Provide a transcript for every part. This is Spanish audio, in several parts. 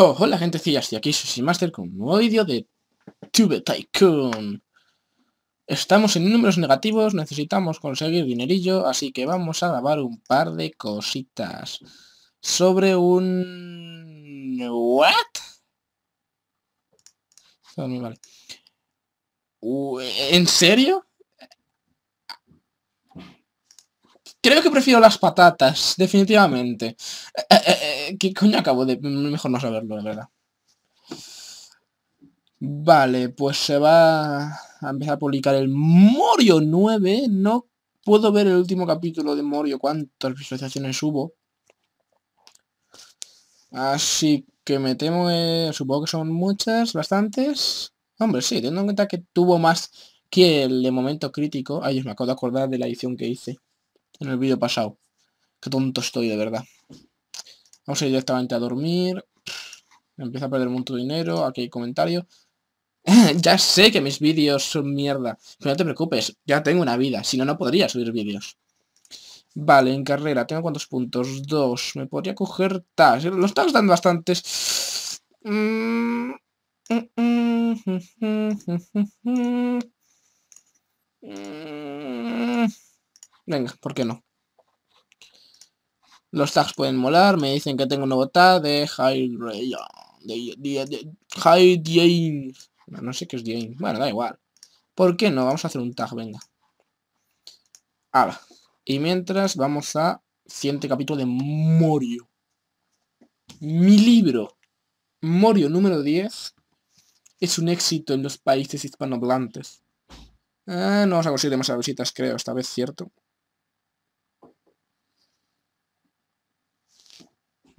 Oh, hola gentecillas, y aquí soy Master con un nuevo vídeo de Tube Tycoon. Estamos en números negativos, necesitamos conseguir dinerillo, así que vamos a grabar un par de cositas. Sobre un... ¿What? ¿En serio? Creo que prefiero las patatas, definitivamente. Eh, eh, eh, ¿Qué coño acabo de...? Mejor no saberlo, de verdad. Vale, pues se va a empezar a publicar el Morio 9. No puedo ver el último capítulo de Morio, cuántas visualizaciones hubo. Así que me temo, supongo que son muchas, bastantes. Hombre, sí, teniendo en cuenta que tuvo más que el de momento crítico. Ay, me acabo de acordar de la edición que hice en el vídeo pasado. Qué tonto estoy, de verdad. Vamos a ir directamente a dormir. Empieza a perder mucho dinero. Aquí hay comentario ya sé que mis vídeos son mierda. Pero no te preocupes, ya tengo una vida. Si no, no podría subir vídeos. Vale, en carrera. ¿Tengo cuantos puntos? Dos. Me podría coger tas. Lo tags dando bastantes. Mm, mm, mm, Venga, ¿por qué no? Los tags pueden molar. Me dicen que tengo un nuevo tag de High de, de, no, sé qué es Jane. Bueno, da igual. ¿Por qué no? Vamos a hacer un tag, venga. Ahora. Y mientras vamos a siguiente capítulo de Morio. Mi libro, Morio número 10, es un éxito en los países hispanohablantes. Ah, no vamos a conseguir demasiadas visitas, creo, esta vez, ¿cierto?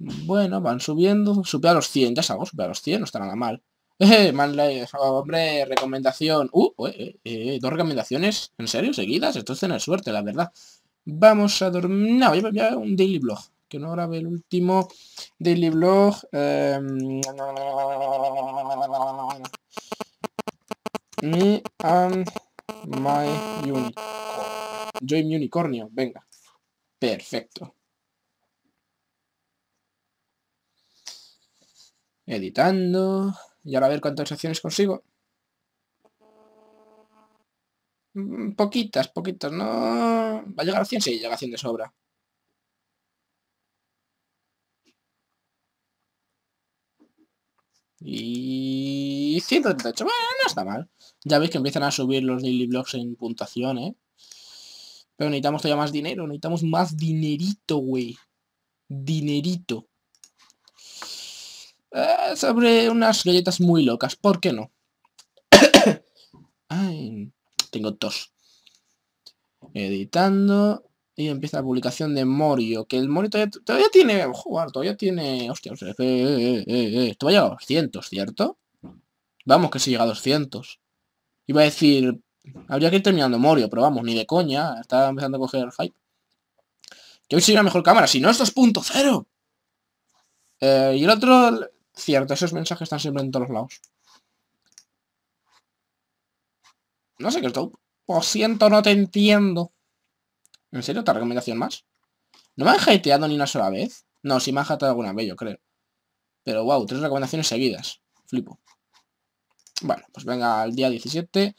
Bueno, van subiendo. supe a los 100, ya sabemos, supe a los 100, no está nada mal. Eh, hombre, recomendación. Uh, eh, eh, dos recomendaciones, ¿en serio? Seguidas, esto es tener suerte, la verdad. Vamos a dormir. No, voy a un daily blog. Que no grabé el último daily blog. Me em, and my unicorn. unicornio. Venga. Perfecto. Editando. Y ahora a ver cuántas acciones consigo. Mm, poquitas, poquitas, ¿no? ¿Va a llegar a 100? Sí, llega a 100 de sobra. Y 138, bueno, no está mal. Ya veis que empiezan a subir los daily blocks en puntuación, ¿eh? Pero necesitamos todavía más dinero, necesitamos más dinerito, güey. Dinerito. Eh, sobre unas galletas muy locas. ¿Por qué no? Ay, tengo tos. Editando. Y empieza la publicación de Morio. Que el Morio todavía, tiene... Jugar, todavía tiene... Hostia, eh, eh, Esto va a llegar a 200, ¿cierto? Vamos, que se llega a 200. Iba a decir... Habría que ir terminando Morio, pero vamos, ni de coña. Está empezando a coger hype. Que hoy sería mejor cámara. Si no, es 2.0. Eh, y el otro Cierto, esos mensajes están siempre en todos lados. No sé qué es por siento, no te entiendo. ¿En serio? ¿Otra recomendación más? ¿No me han hateado ni una sola vez? No, sí me han hateado alguna vez, yo creo. Pero wow, tres recomendaciones seguidas. Flipo. Bueno, pues venga, al día 17.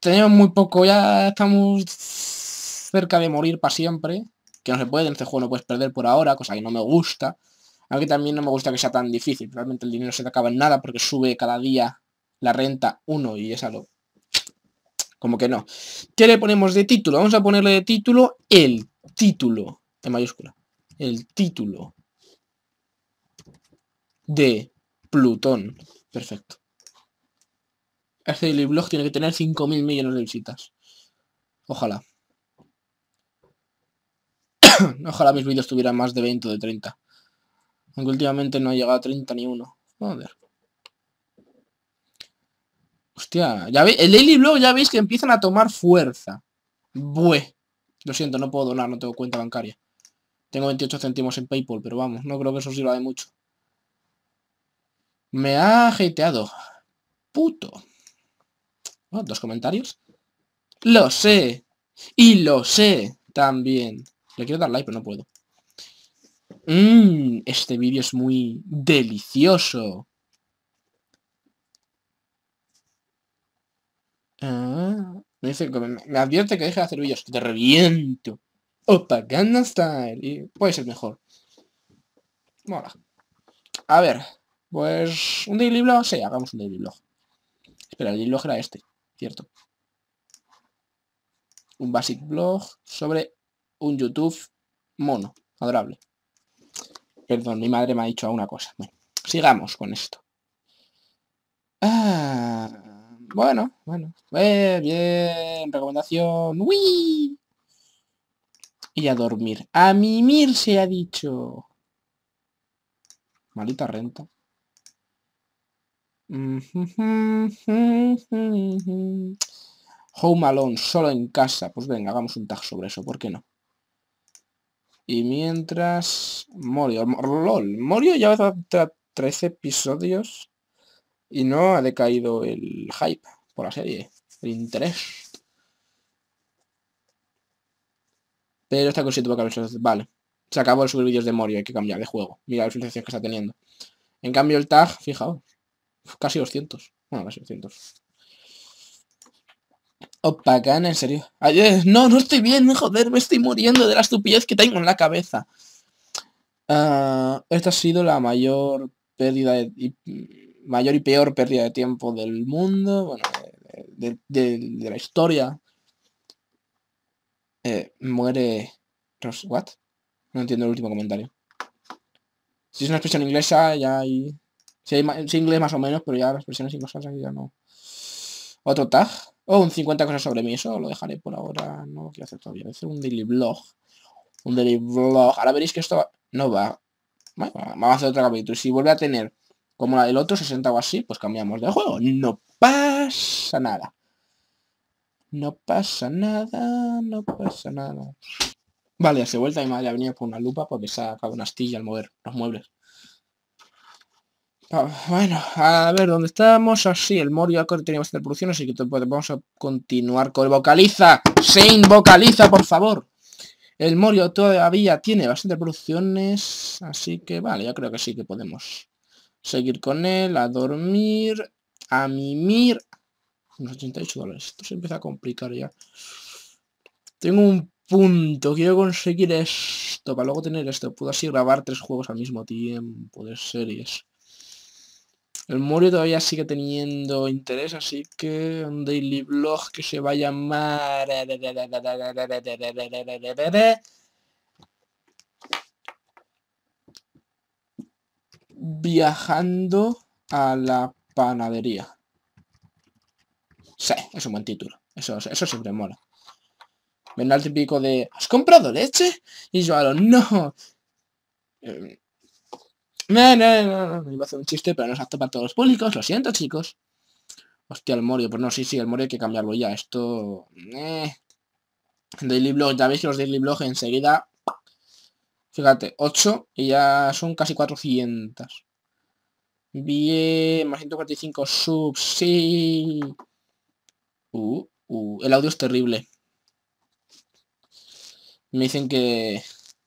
Tenemos muy poco, ya estamos cerca de morir para siempre. Que no se puede, en este juego no puedes perder por ahora, cosa que no me gusta. Aunque también no me gusta que sea tan difícil. Realmente el dinero se te acaba en nada porque sube cada día la renta uno y es algo Como que no. ¿Qué le ponemos de título? Vamos a ponerle de título el título. En mayúscula. El título. De Plutón. Perfecto. Este blog tiene que tener 5.000 millones de visitas. Ojalá. Ojalá mis vídeos tuvieran más de 20 o de 30. Aunque últimamente no ha llegado a 30 ni uno. Joder. Hostia, ya veis, el Daily Blog ya veis que empiezan a tomar fuerza. Bue. Lo siento, no puedo donar, no tengo cuenta bancaria. Tengo 28 céntimos en Paypal, pero vamos, no creo que eso sirva de mucho. Me ha hateado. Puto. Oh, dos comentarios. Lo sé. Y lo sé también. Le quiero dar like, pero no puedo. Mmm, este vídeo es muy delicioso. Ah, me, advierte que deje de hacer vídeos, te reviento. Opa Style. Y puede ser mejor. Mola. A ver. Pues... ¿Un daily blog? Sí, hagamos un daily blog. Espera, el daily blog era este. Cierto. Un basic blog sobre un YouTube mono. Adorable. Perdón, mi madre me ha dicho una cosa. Bueno, sigamos con esto. Ah, bueno, bueno. Eh, bien, recomendación. Y a dormir. A mimir se ha dicho. Malita renta. Home Alone, solo en casa. Pues venga, hagamos un tag sobre eso, ¿por qué no? Y mientras... Morio. LOL. Morio ya va a 13 episodios y no ha decaído el hype por la serie, el interés. Pero esta cosa tuvo que haberse... Vale. Se acabó el subir vídeos de Morio, hay que cambiar de juego. Mira las sensaciones que está teniendo. En cambio el tag, fijaos, casi 200. Bueno, casi 200. Opa, en serio. Ah, no, no estoy bien, joder, me estoy muriendo de la estupidez que tengo en la cabeza. Ah, esta ha sido la mayor pérdida y, mayor y peor pérdida de tiempo del mundo, bueno, de, la historia. Eh, muere... ¿What? No entiendo el último comentario. Si es una expresión inglesa, ya hay... Si hay, inglés más o menos, pero ya las expresiones inglesas ya no. Otro tag. O un 50 cosas sobre mí, eso lo dejaré por ahora. No quiero hacer todavía. Voy a hacer un daily blog. Un daily vlog, Ahora veréis que esto no va. Bueno, vamos a hacer otro capítulo. Si vuelve a tener como la del otro, 60 o así, pues cambiamos de juego. No pasa nada. No pasa nada, no pasa nada. Vale, hace vuelta mi madre ha venido con una lupa porque se ha sacado una astilla al mover los muebles. Ah, bueno, a ver, ¿dónde estamos? Así, el Morio tiene teníamos bastante producción, así que vamos a continuar con el vocaliza. ¡Sin vocaliza, por favor! El Morio todavía tiene bastantes producciones, así que vale, yo creo que sí que podemos seguir con él, a dormir, a mimir. Unos 88 dólares, esto se empieza a complicar ya. Tengo un punto, quiero conseguir esto, para luego tener esto. Puedo así grabar tres juegos al mismo tiempo de series. El Morio todavía sigue teniendo interés, así que un daily Vlog que se va a llamar... Viajando a la panadería. Sí, es un buen título. Eso, eso siempre mola. Vendrá el típico de... ¿Has comprado leche? Y yo a lo... No. Em, no, no, no, no, iba a hacer un chiste, pero no es apto para todos los públicos, lo siento, chicos. Hostia, el Morio, pues no, sí, sí, el Morio hay que cambiarlo ya, esto... Eh. Daily Blog, ya veis que los Daily Blog enseguida... Fíjate, 8 y ya son casi 400. Bien, más 145 subs, sí. Uh, uh, el audio es terrible. Me dicen que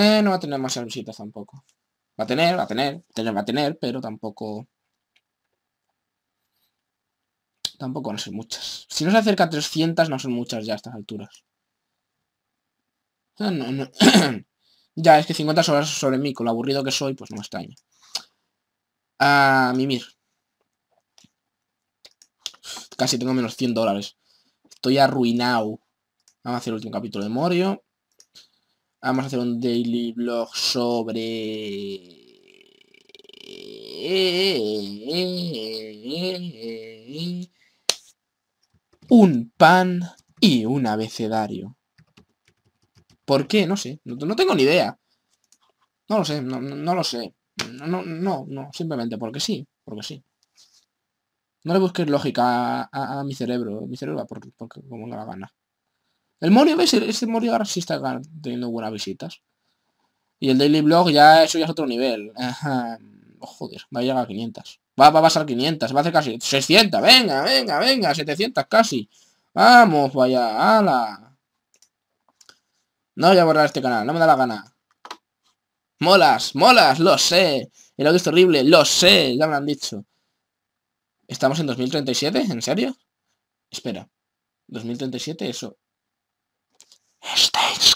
Eh, no va a tener más visitas tampoco. Va a tener, va a tener, va a tener, pero tampoco... Tampoco no a ser muchas. Si no se acerca a 300, no son muchas ya a estas alturas. ya, es que 50 horas sobre mí, con lo aburrido que soy, pues no me extraña. A mimir. Casi tengo menos 100 dólares. Estoy arruinado. Vamos a hacer el último capítulo de Morio. Vamos a hacer un daily vlog sobre... Un pan y un abecedario. ¿Por qué? No sé. No, tengo ni idea. No lo sé, no, lo sé. No, no, no, simplemente porque sí, porque sí. No le busques lógica a, mi cerebro, mi cerebro va porque, porque como la gana. El Morio, ¿ves? Este Morio ahora sí está teniendo buenas visitas. Y el Daily Blog ya, eso ya es otro nivel. joder, va a llegar a 500. Va, va a pasar 500, va a hacer casi 600. Venga, venga, venga, 700 casi. Vamos, vaya, ala. No voy a borrar este canal, no me da la gana. Molas, molas, lo sé. El audio es horrible lo sé, ya me han dicho. ¿Estamos en 2037? ¿En serio? Espera. ¿2037? Eso. Stage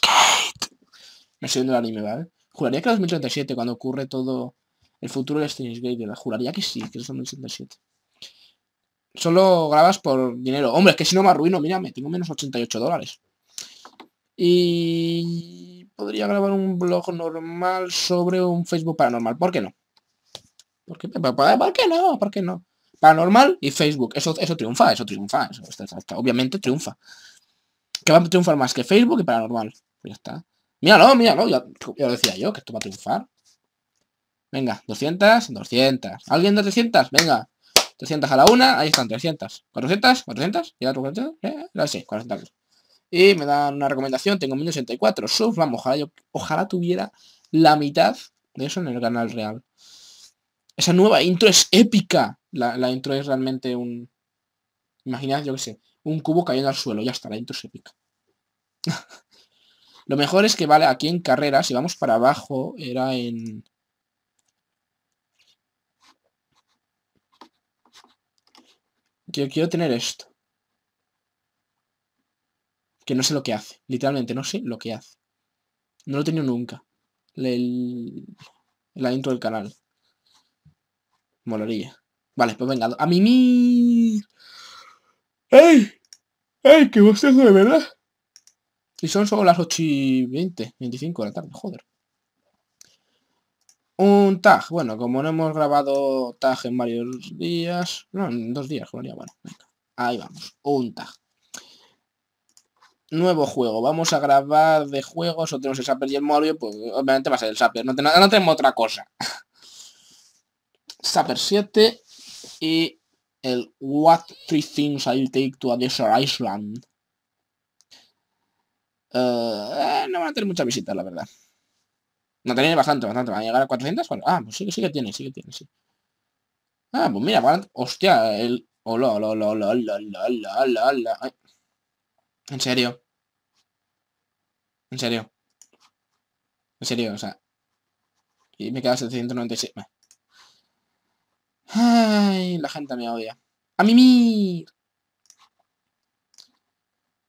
Me estoy viendo el anime, ¿vale? Juraría que 2037, cuando ocurre todo el futuro de Stage Gate, ¿verdad? juraría que sí, que es 2037. Solo grabas por dinero. Hombre, es que si no me arruino, mira, tengo menos 88 dólares. Y podría grabar un blog normal sobre un Facebook paranormal. ¿Por qué no? ¿Por qué, pues, pues, pues, no? ¿Por qué no? Paranormal y Facebook. Eso, eso triunfa, eso triunfa. obviamente triunfa que va a triunfar más que Facebook y Paranormal. Ya está. Míralo, míralo. Ya, lo decía yo, que esto va a triunfar. Venga, 200, 200. ¿Alguien de 300? Venga. 300 a la una, ahí están, 300. 400, 400, ya 400, eh, 400. Y me dan una recomendación, tengo 1.84. subs, vamos, ojalá, ojalá tuviera la mitad de eso en el canal real. Esa nueva intro es épica. La, intro es realmente un... Imaginad, yo qué sé, un cubo cayendo al suelo. Ya está, la intro se pica. Lo mejor es que, vale, aquí en carrera, si vamos para abajo, era en... Que quiero tener esto. Que no sé lo que hace. Literalmente, no sé lo que hace. No lo he tenido nunca. El... La intro del canal. Molaría. Vale, pues venga. A mí mí ¡Ey! ¡Ey! qué bostezo de verdad! Y son solo las 8 y 20, 25 de la tarde, joder. Un tag. Bueno, como no hemos grabado tag en varios días... No, en dos días, joder, bueno. Venga. Ahí vamos. Un tag. Nuevo juego. Vamos a grabar de juegos. O tenemos el Sapper y el Morio. Pues obviamente va a ser el Sapper. No, no, tenemos otra cosa. Sapper 7 y el What Three Things I'll Take to a Desert Island. Uh, no van a tener muchas visitas, la verdad. No tenéis bastante, bastante. Van a llegar a 400. Ah, pues sí que sí que tiene, sí que tiene, sí. Ah, pues mira, van a... Hostia, el... Hola, oh, hola, hola, hola, hola, hola, hola, Ay. En serio. En serio. En serio, o sea. Y me queda 796. Ay, la gente me odia. ¡A mí mí!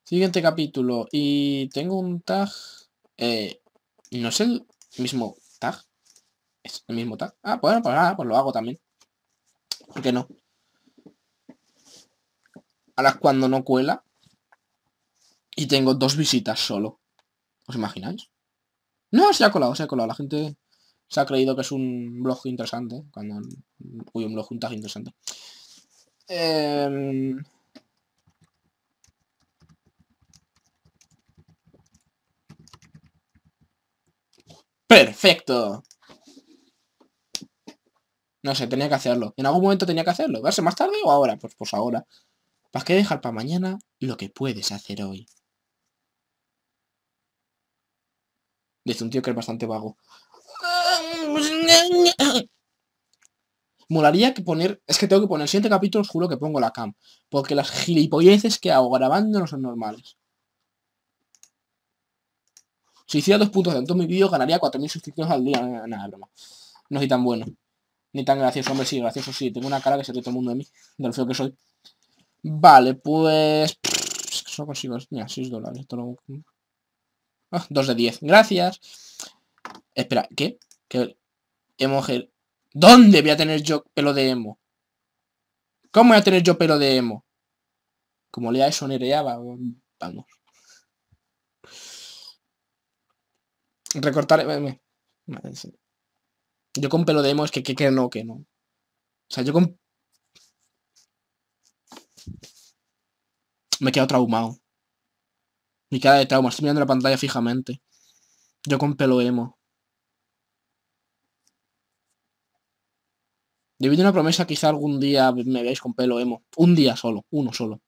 Siguiente capítulo. Y tengo un tag... Eh, no es el mismo tag. Es el mismo tag. Ah, bueno, pues, ah, pues lo hago también. ¿Por qué no? Ahora es cuando no cuela. Y tengo dos visitas solo. ¿Os imagináis? No, se ha colado, se ha colado. La gente se ha creído que es un blog interesante, cuando uy, un blog un tag interesante. Em, perfecto. No sé, tenía que hacerlo. En algún momento tenía que hacerlo. ¿Verse más tarde o ahora? Pues, pues ahora. ¿Para qué dejar para mañana lo que puedes hacer hoy? Dice un tío que es bastante vago. Molaría que poner... Es que tengo que poner siete capítulos juro que pongo la cam. Porque las gilipolleces que hago grabando no son normales. Si hiciera dos puntos de en mi vídeo ganaría 4.000 suscriptores al día. Nada, broma. No soy tan bueno. Ni tan gracioso, hombre, sí, gracioso, sí. Tengo una cara que se ríe todo el mundo de mí, de lo feo que soy. Vale, pues... Solo consigo... 6 dólares. 2 ah, de 10. Gracias. Espera, ¿qué? Que emo... ¿Dónde voy a tener yo pelo de emo? ¿Cómo voy a tener yo pelo de emo? Como lea eso nereaba, vamos. Recortar... Eh, yo con pelo de emo es que, que, que no, que no. O sea, yo con... Me he quedado traumado. me queda de trauma, estoy mirando la pantalla fijamente. Yo con pelo emo. Debido a una promesa, quizá algún día me veáis con pelo emo. Un día solo, uno solo.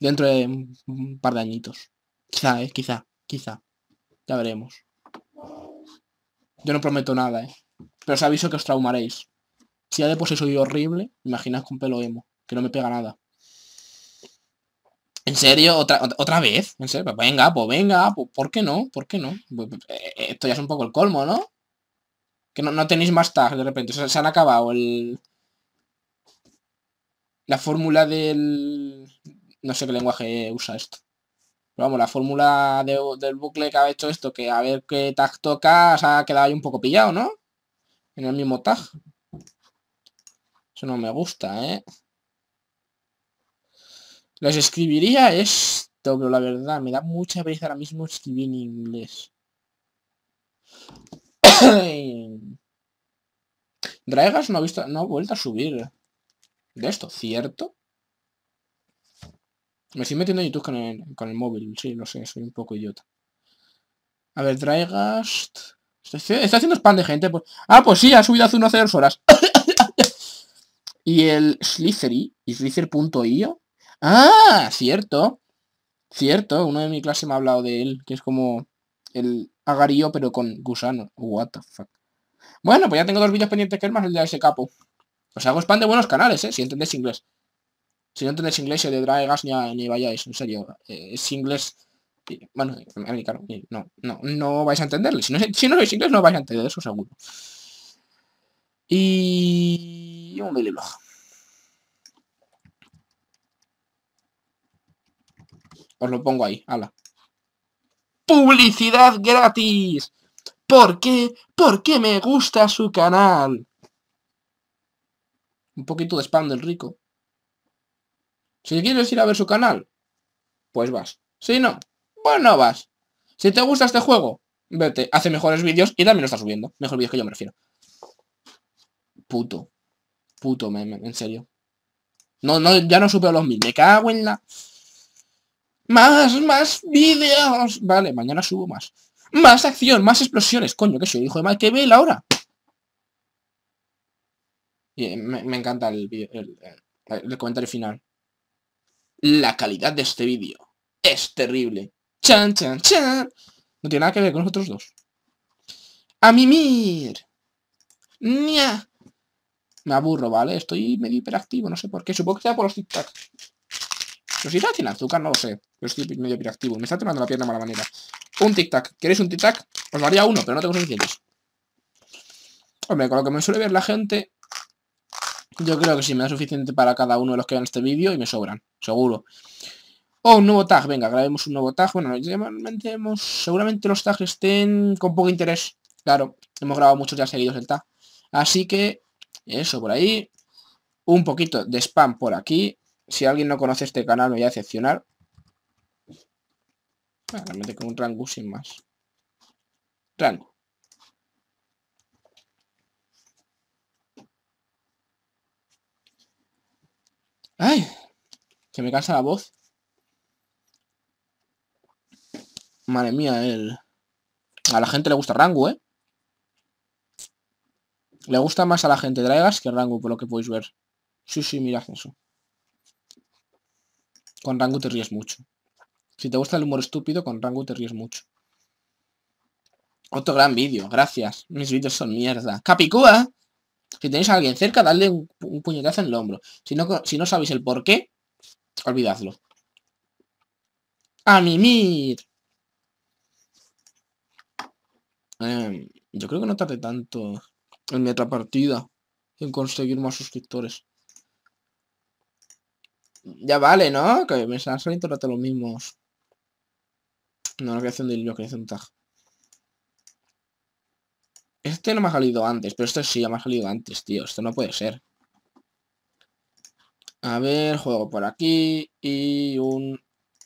Dentro de un par de añitos. Quizá, ¿eh? Quizá, quizá. Ya veremos. Yo no prometo nada, ¿eh? Pero os aviso que os traumaréis. Si ya de por soy horrible, imaginad con pelo emo, que no me pega nada. ¿En serio? ¿Otra, vez? ¿En serio? venga, pues venga, pues, ¿por qué no? ¿Por qué no? Eh, esto ya es un poco el colmo, ¿no? Que no, tenéis más tags de repente. se han acabado el... La fórmula del... No sé qué lenguaje usa esto. Pero vamos, la fórmula del bucle que ha hecho esto, que a ver qué tag toca, se ha quedado ahí un poco pillado, ¿no? En el mismo tag. Eso no me gusta, ¿eh? Les escribiría esto, pero la verdad, me da mucha pereza ahora mismo escribir en inglés. Draegas no ha, visto, no vuelto a subir eh. de esto, ¿cierto? Me estoy metiendo en YouTube con el, móvil, sí, no sé, soy un poco idiota. A ver, Dragas Está haciendo spam de gente. Pues, ah, pues sí, ha subido hace unas dos horas. y el Slithery, y Slither.io. Ah, cierto. Cierto, uno de mi clase me ha hablado de él, que es como el Agarillo, pero con gusano, What the fuck. Bueno, pues ya tengo dos vídeos pendientes que es más el de ese capo. Os hago spam de buenos canales, ¿eh? Si entendéis inglés. Si no entendéis inglés, y eh, de dragas ni, vayáis, en serio. Eh, es inglés... Bueno, eh, americano. No, no, no vais a entenderle. Si no, si no sois inglés, no vais a entender, eso seguro. Y... Un belilojo Os lo pongo ahí, ala publicidad gratis. porque Porque me gusta su canal. Un poquito de spam del rico. Si quieres ir a ver su canal, pues vas. Si no, bueno, pues no vas. Si te gusta este juego, vete. Hace mejores vídeos y también lo está subiendo. Mejor vídeos que yo me refiero. Puto. Puto meme, en serio. No, no, ya no a los mil. Me cago en la... Más, más vídeos. Vale, mañana subo más. Más acción, más explosiones. Coño, que soy hijo de mal que ve Y me, me, encanta el, el, comentario final. La calidad de este vídeo es terrible. Chan, chan, chan. No tiene nada que ver con nosotros dos. A mimir. Me aburro, ¿vale? Estoy medio hiperactivo, no sé por qué. Supongo que sea por los tic si la azúcar, no lo sé. Pero estoy medio piractivo. Me está tomando la pierna de mala manera. Un tic-tac. ¿Queréis un tic-tac? Os daría uno, pero no tengo suficientes. Hombre, con lo que me suele ver la gente, yo creo que sí me da suficiente para cada uno de los que vean este vídeo y me sobran, seguro. Oh, un nuevo tag, venga, grabemos un nuevo tag. Bueno, seguramente, seguramente los tags estén con poco interés. Claro, hemos grabado muchos ya seguidos el tag. Así que, eso por ahí. Un poquito de spam por aquí. Si alguien no conoce este canal me voy a decepcionar. realmente con un rango sin más. Rango. ¡Ay! Que me cansa la voz. Madre mía, él. A la gente le gusta Rango, ¿eh? Le gusta más a la gente Dragas que Rango, por lo que podéis ver. Sí, sí, mirad eso. Con Rango te ríes mucho. Si te gusta el humor estúpido, con Rango te ríes mucho. Otro gran vídeo, gracias. Mis vídeos son mierda. ¡Capicúa! Si tenéis a alguien cerca, dadle un, puñetazo en el hombro. Si no, si no sabéis el por qué, olvidadlo. ¡A mimir! Em, yo creo que no tardé tanto en mi otra partida en conseguir más suscriptores. Ya vale, ¿no? Que me salen saliendo todo rato los mismos. No, la creación de hilo, creación tag. Este no me ha salido antes, pero este sí me ha salido antes, tío. Esto no puede ser. A ver, juego por aquí. Y un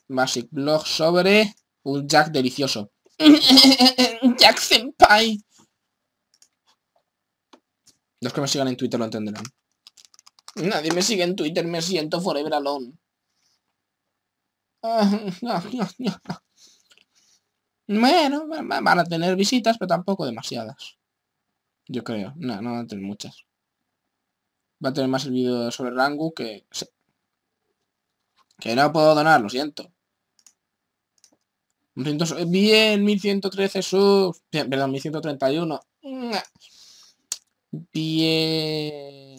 Basic Blog sobre un Jack delicioso. Jack Senpai. Los que me sigan en Twitter lo entenderán. Nadie me sigue en Twitter, me siento forever alone. Ah, bueno, van a tener visitas, pero tampoco demasiadas. Yo creo. No, no van a tener muchas. Va a tener más el vídeo sobre Rangu que... Que no puedo donar, lo siento. Bien, 1113 subs. Perdón, 1131. Bien.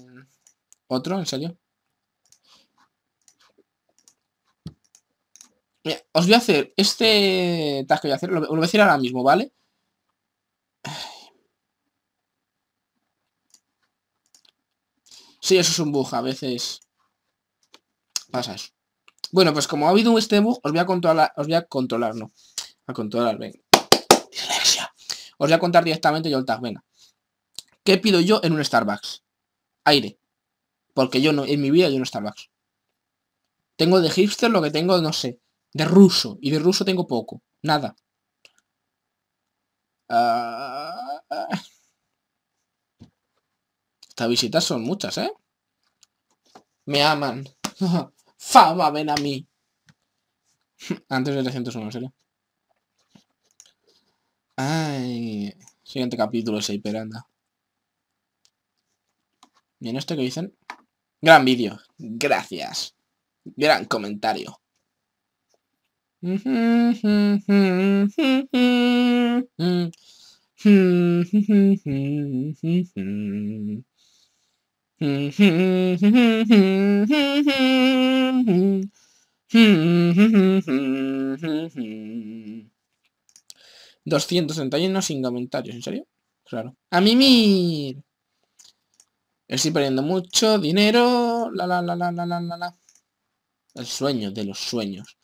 ¿Otro? ¿En serio? os voy a hacer este tag que voy a hacer, lo, voy a hacer ahora mismo, ¿vale? Sí, eso es un bug, a veces pasa eso. Bueno, pues como ha habido este bug, os voy a controlar, os voy a controlar, no. A controlar, venga. Os voy a contar directamente yo el tag, venga. ¿Qué pido yo en un Starbucks? Aire. Porque yo no, en mi vida yo no Starbucks. Tengo de hipster lo que tengo, no sé, de ruso. Y de ruso tengo poco. Nada. Ah. Estas visitas son muchas, ¿eh? Me aman. Fama, ven a mí. Antes de 301, sería. Ay. Siguiente capítulo 6, pero anda. Y en este que dicen... Gran vídeo. Gracias. Gran comentario. Doscientos sin comentarios, ¿en serio? Claro. ¡A mimir! Estoy perdiendo mucho dinero. La, la, la, la, la, la, la. El sueño de los sueños.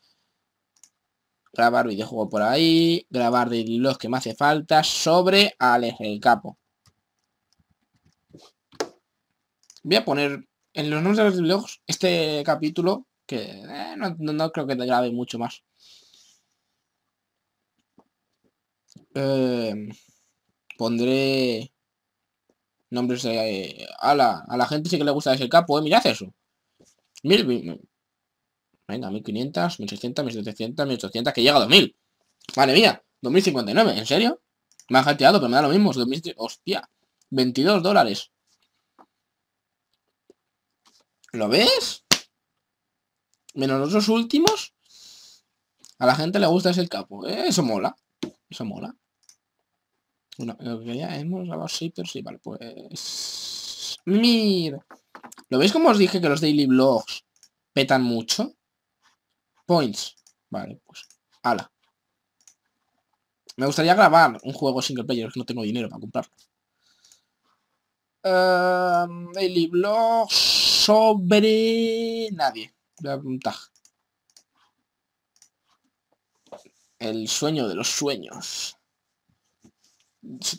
Grabar videojuego por ahí. Grabar de los que me hace falta. Sobre Alex el Capo. Voy a poner en los nombres de los este capítulo. Que eh, no, no, creo que te grabe mucho más. Eh, pondré Nombres de... a, la, gente sí que le gusta ese capo, ¿eh? Mirad eso. Mil, mil, venga, 1500, 1600, 1700, 1800, que llega a 2000. Madre mía, 2059, ¿en serio? Me han hackeado, pero me da lo mismo. hostia, 22 dólares. ¿Lo ves? Menos los dos últimos. A la gente le gusta ese capo. ¿eh? eso mola. Eso mola. Bueno, ya hemos grabado sí, pero vale, pues... ¡Mir! ¿Lo veis como os dije que los daily blogs petan mucho? Points. Vale, pues... ala Me gustaría grabar un juego single player, que no tengo dinero para comprar el em, daily blog sobre nadie. El sueño de los sueños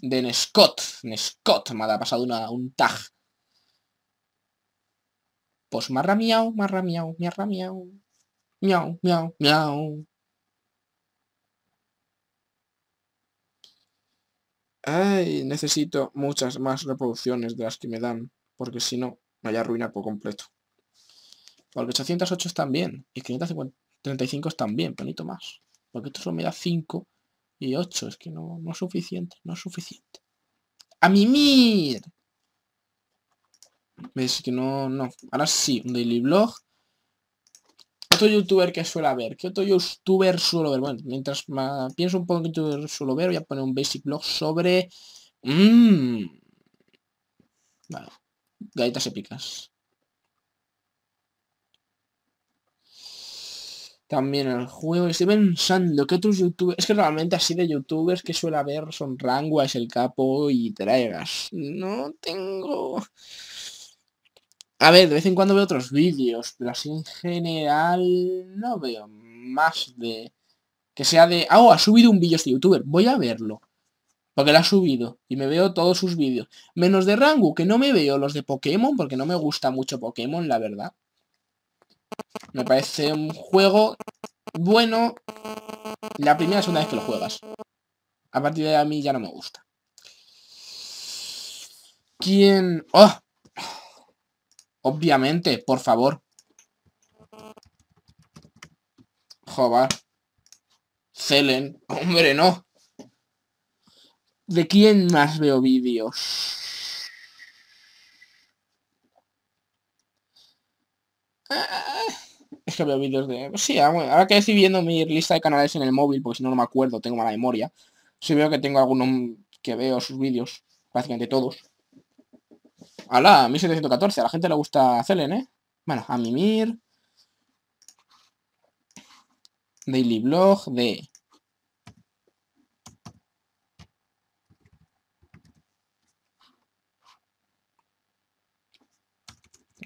de Nescott. Nescott me ha pasado una, un tag. Pues marra miau, marra miau, miau, miau. Ay, necesito muchas más reproducciones de las que me dan, porque si no, me voy a arruinar por completo. Porque 808 están bien, y 535 están bien, pero necesito más. Porque esto solo me da 5 y 8, es que no, no es suficiente, no es suficiente. ¡A mimir! ¿Ves? Que no, no. Ahora sí, un daily blog. Otro youtuber que suele ver. ¿Qué otro youtuber suelo ver? Bueno, mientras pienso un poco en youtuber suelo ver, voy a poner un basic blog sobre... Mmm. Vale. Galletas épicas. también el juego. Estoy pensando que otros youtubers... Es que realmente así de youtubers que suele haber son es El Capo y Traigas. No tengo... A ver, de vez en cuando veo otros vídeos, pero así en general no veo más de... Que sea de... Ah, oh, ha subido un vídeo este youtuber. Voy a verlo. Porque lo ha subido. Y me veo todos sus vídeos. Menos de Rangu, que no me veo los de Pokémon, porque no me gusta mucho Pokémon, la verdad. Me parece un juego bueno la primera es una vez que lo juegas. A partir de ahí a mí ya no me gusta. ¿Quién? ¡Oh! Obviamente, por favor. Jobar. Celen. Hombre, no. ¿De quién más veo vídeos? es que veo vídeos de... Sí, ah, ahora que estoy viendo mi lista de canales en el móvil, porque si no, no me acuerdo, tengo mala memoria. Si veo que tengo algunos que veo sus vídeos, Básicamente todos. ¡Hala! 1714, a la gente le gusta Celen, ¿eh? Bueno, a Mimir. Daily Blog de...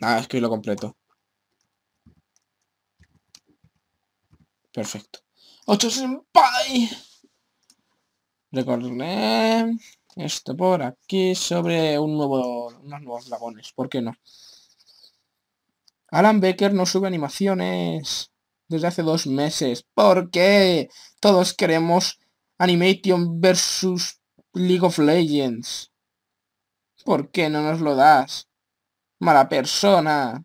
Ah, es que lo completo. Perfecto. ¡Ocho Senpai. Recordé esto por aquí sobre un nuevo, unos nuevos dragones. ¿Por qué no? Alan Becker no sube animaciones desde hace dos meses. ¿Por qué? Todos queremos Animation versus League of Legends. ¿Por qué no nos lo das? Mala persona.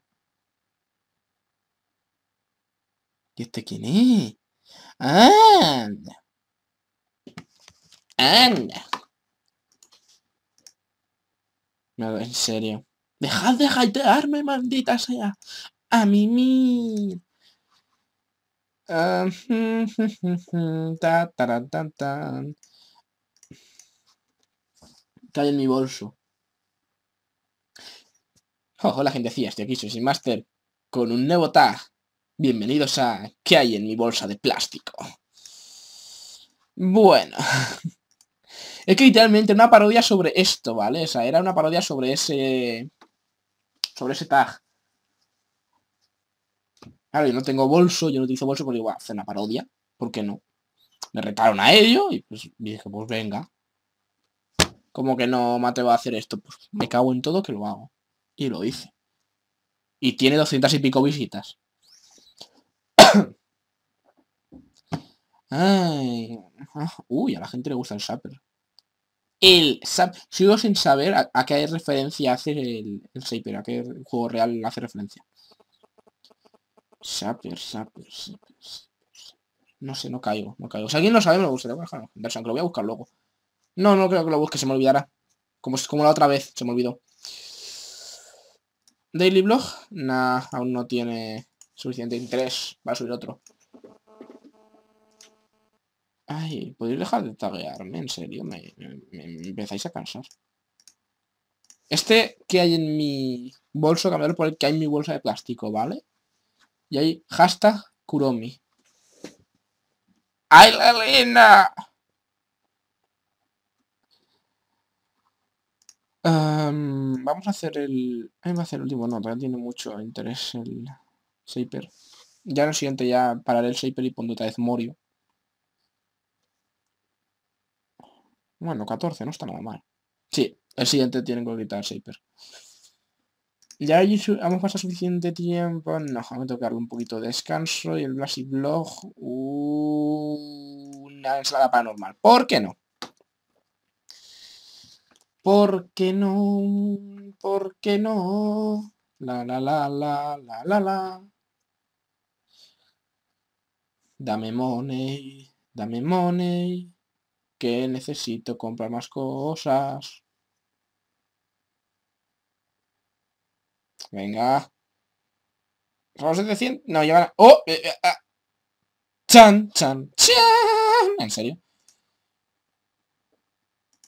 ¿Y este quién es? ¡Anda! ¡Anda! No, en serio. ¡Dejad de haitearme, maldita sea! ¡A mí mi ah, ta, Cae en mi bolso. Ojo, oh, la gente decía, estoy aquí, soy sin master. Con un nuevo tag. Bienvenidos a ¿Qué hay en mi bolsa de plástico? Bueno. Es que literalmente una parodia sobre esto, ¿vale? O sea, era una parodia sobre ese... Sobre ese tag. Claro, yo no tengo bolso, yo no utilizo bolso, Pero igual hacer una parodia. ¿Por qué no? Me retaron a ello y pues dije, pues venga. Como que no me va a hacer esto. Pues me cago en todo que lo hago. Y lo hice. Y tiene doscientas y pico visitas. Ay. Uy, a la gente le gusta el Sapper. El Sapper. Sigo sin saber a, qué referencia hace el, el Saper, a qué juego real hace referencia. Sapper, Sapper, No sé, no caigo, no caigo. Si alguien lo sabe, me lo gustaría bajar que lo voy a buscar luego. No, no creo que lo busque, se me olvidará. Como, como la otra vez, se me olvidó. Daily Blog, nah, aún no tiene suficiente interés. Va a subir otro. Ay, ¿podéis dejar de taguearme? En serio, me, empezáis a cansar. Este que hay en mi bolso, cambiar por el que hay en mi bolsa de plástico, ¿vale? Y hay hashtag Kuromi. ¡Ay, la lena! vamos a hacer el... Vamos a hacer el último, no, todavía tiene mucho interés el shaper. Ya en el siguiente ya pararé el shaper y pondré otra vez Morio. Bueno, 14, no está nada mal. Sí, el siguiente tienen que quitar Shaper. Ya hemos pasado suficiente tiempo. No, vamos a un poquito de descanso. Y el Blasi Blog. Una ensalada paranormal. ¿Por qué no? ¿Por qué no? ¿Por qué no? La la la la la la la. Dame money. Dame money que necesito comprar más cosas. Venga. de 100. No, llevan... ¡Oh! Eh, eh, ah. chan, chan! ¿En serio?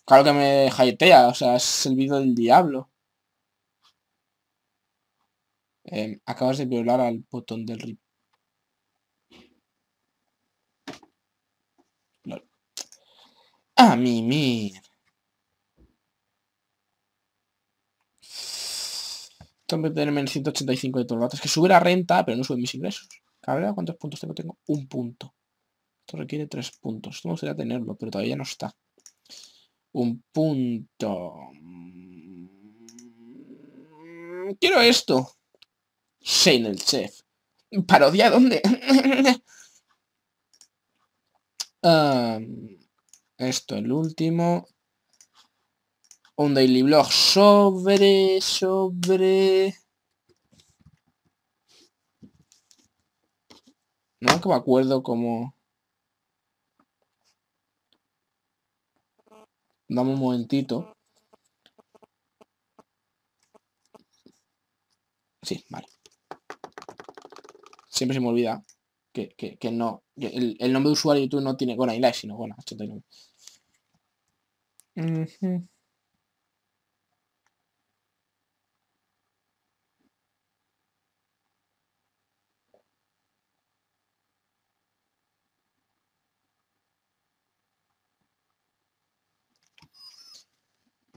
Claro que me jaitea, o sea, es servido del diablo. Em, acabas de violar al botón del rip. A mimir. Tengo tenerme en 185 de todo Es que sube la renta, pero no sube mis ingresos. ¿A ver ¿cuántos puntos tengo? Tengo un punto. Esto requiere tres puntos. Esto me gustaría tenerlo, pero todavía no está. Un punto. Quiero esto. Shane el chef. ¿Parodia dónde? Ah, esto, el último. Un daily blog sobre, sobre... No me acuerdo como... Dame un momentito. Sí, vale. Siempre se me olvida que, no. El, nombre de usuario de YouTube no tiene Gona Live, sino Gona 89.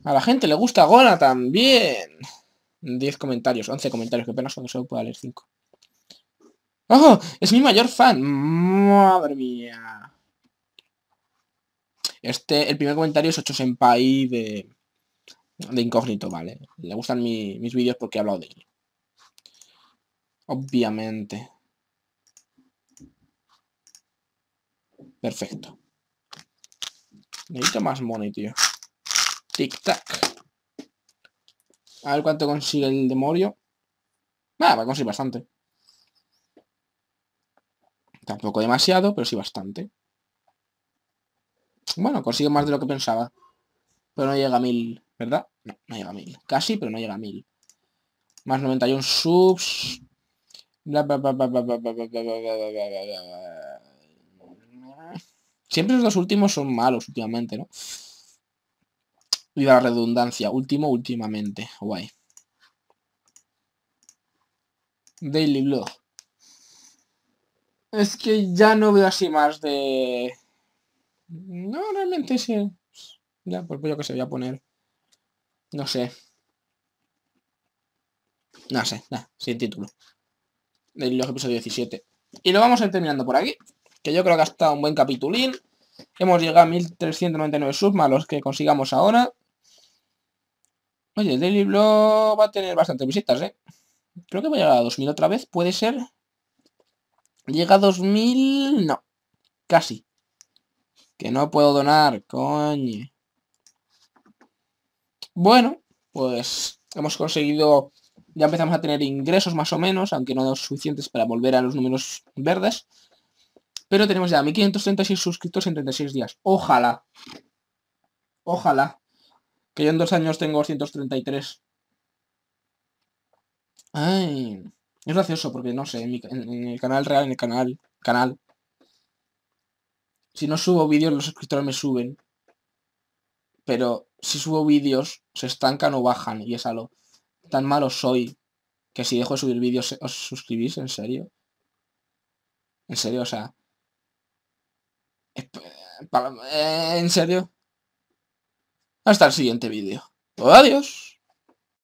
A la gente le gusta Gona también. 10 comentarios, 11 comentarios, que apenas Que solo pueda leer 5. ¡Oh! ¡Es mi mayor fan! ¡Madre mía! Este, el primer comentario es 8 Senpai de, de incógnito, ¿vale? Le gustan mis vídeos porque he hablado de él. Obviamente. Perfecto. Necesito más money, tío. Tic-tac. A ver cuánto consigue el demorio. Nada, ah, va a conseguir bastante. Tampoco demasiado, pero sí bastante. Bueno, consigue más de lo que pensaba. Pero no llega a mil, ¿verdad? No, no llega a mil. Casi, pero no llega a mil. Más 91 subs. Siempre los dos últimos son malos últimamente, ¿no? Viva la redundancia. Último, últimamente. Guay. Daily Blog. Es que ya no veo así más de... No, realmente sí. Ya, pues yo que se voy a poner. No sé. No sé, sin título. Del episodio 17. Y lo vamos a ir terminando por aquí. Que yo creo que ha estado un buen capitulín. Hemos llegado a 1399 subs más los que consigamos ahora. Oye, el Daily va a tener bastantes visitas, ¿eh? Creo que voy a llegar a 2000 otra vez, puede ser. Llega 2000... No. Casi. Que no puedo donar, coño. Bueno, pues hemos conseguido... Ya empezamos a tener ingresos más o menos, aunque no suficientes para volver a los números verdes. Pero tenemos ya 1536 suscritos en 36 días. Ojalá. Ojalá. Que yo en dos años tengo 233. Ay. Es gracioso porque, no sé, en, el canal real, en el canal, canal. Si no subo vídeos, los suscriptores me suben. Pero si subo vídeos, se estancan o bajan. Y es algo. Tan malo soy que si dejo de subir vídeos, ¿os suscribís? ¿En serio? ¿En serio? O sea... Eh, eh, ¿En serio? Hasta el siguiente vídeo. Adiós.